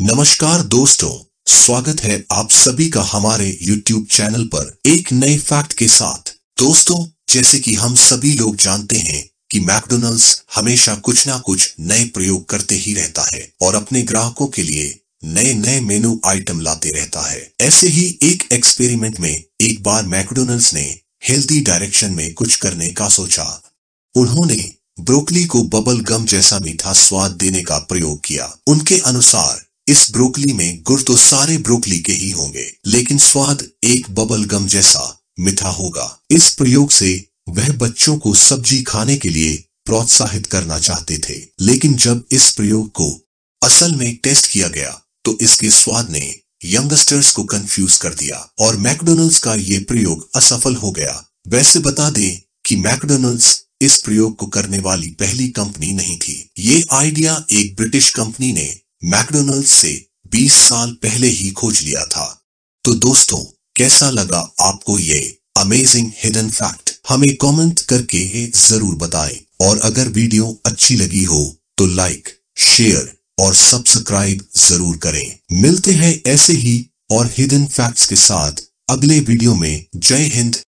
नमस्कार दोस्तों स्वागत है आप सभी का हमारे YouTube चैनल पर एक नए फैक्ट के साथ दोस्तों जैसे कि हम सभी लोग जानते हैं कि मैकडोनल्ड्स हमेशा कुछ ना कुछ नए प्रयोग करते ही रहता है और अपने ग्राहकों के लिए नए नए मेनू आइटम लाते रहता है ऐसे ही एक एक्सपेरिमेंट में एक बार मैकडोनल्ड्स ने हेल्दी डायरेक्शन में कुछ करने का सोचा उन्होंने ब्रोकली को बबल गम जैसा मीठा स्वाद देने का प्रयोग किया उनके अनुसार इस ब्रोकली में गुड़ तो सारे ब्रोकली के ही होंगे लेकिन स्वाद एक बबल गम जैसा मिठा होगा इस प्रयोग से वह बच्चों को सब्जी खाने के लिए प्रोत्साहित करना चाहते थे लेकिन जब इस प्रयोग को असल में टेस्ट किया गया तो इसके स्वाद ने यंगस्टर्स को कंफ्यूज कर दिया और मैकडोनल्ड्स का ये प्रयोग असफल हो गया वैसे बता दें कि मैकडोनल्ड्स इस प्रयोग को करने वाली पहली कंपनी नहीं थी ये आइडिया एक ब्रिटिश कंपनी ने मैकडोनल्ड से 20 साल पहले ही खोज लिया था तो दोस्तों कैसा लगा आपको ये अमेजिंग हिडन फैक्ट हमें कमेंट करके जरूर बताएं और अगर वीडियो अच्छी लगी हो तो लाइक शेयर और सब्सक्राइब जरूर करें मिलते हैं ऐसे ही और हिडन फैक्ट्स के साथ अगले वीडियो में जय हिंद